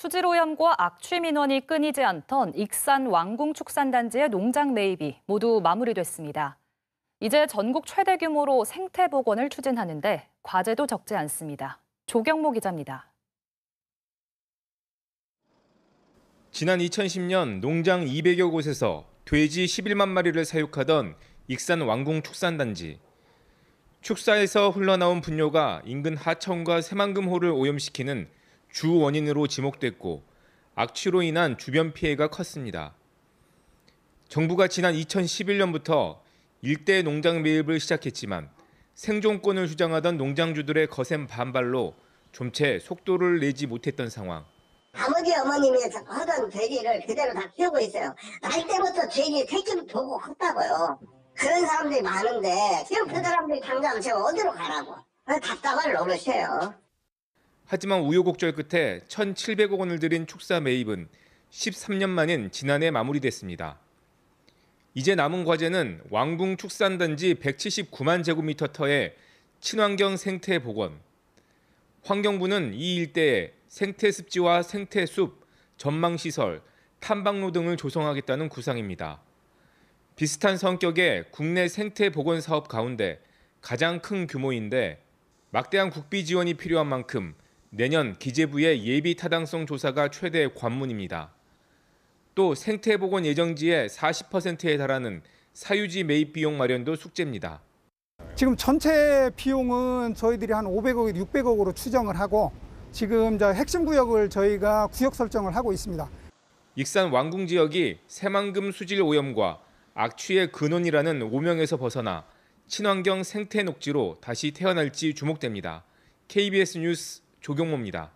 수질오염과 악취 민원이 끊이지 않던 익산 왕궁축산단지의 농장 매입이 모두 마무리됐습니다. 이제 전국 최대 규모로 생태 복원을 추진하는데 과제도 적지 않습니다. 조경모 기자입니다. 지난 2010년 농장 200여 곳에서 돼지 11만 마리를 사육하던 익산 왕궁 축산단지. 축사에서 흘러나온 분뇨가 인근 하천과 새만금호를 오염시키는 주 원인으로 지목됐고 악취로 인한 주변 피해가 컸습니다. 정부가 지난 2011년부터 일대 농장 매입을 시작했지만 생존권을 주장하던 농장주들의 거센 반발로 좀 채 속도를 내지 못했던 상황. 아버지 어머님이 하던 돼지를 그대로 다 키우고 있어요. 날 때부터 돼지 새끼를 보고 컸다고요. 그런 사람들이 많은데 지금 그 사람들이 당장 제가 어디로 가라고. 아, 답답한 노릇이에요. 하지만 우여곡절 끝에 1,700억 원을 들인 축사 매입은 13년 만인 지난해 마무리됐습니다. 이제 남은 과제는 왕궁 축산단지 179만 제곱미터 터의 친환경 생태 복원. 환경부는 이 일대에 생태 습지와 생태 숲, 전망 시설, 탐방로 등을 조성하겠다는 구상입니다. 비슷한 성격의 국내 생태 복원 사업 가운데 가장 큰 규모인데 막대한 국비 지원이 필요한 만큼 내년 기재부의 예비 타당성 조사가 최대 관문입니다. 또 생태보건 예정지의 40%에 달하는 사유지 매입 비용 마련도 숙제입니다. 지금 전체 비용은 저희들이 한 500억, 600억으로 추정을 하고 지금 저 핵심 구역을 저희가 구역 설정을 하고 있습니다. 익산 왕궁 지역이 새만금 수질 오염과 악취의 근원이라는 오명에서 벗어나 친환경 생태 녹지로 다시 태어날지 주목됩니다. KBS 뉴스 조경모입니다.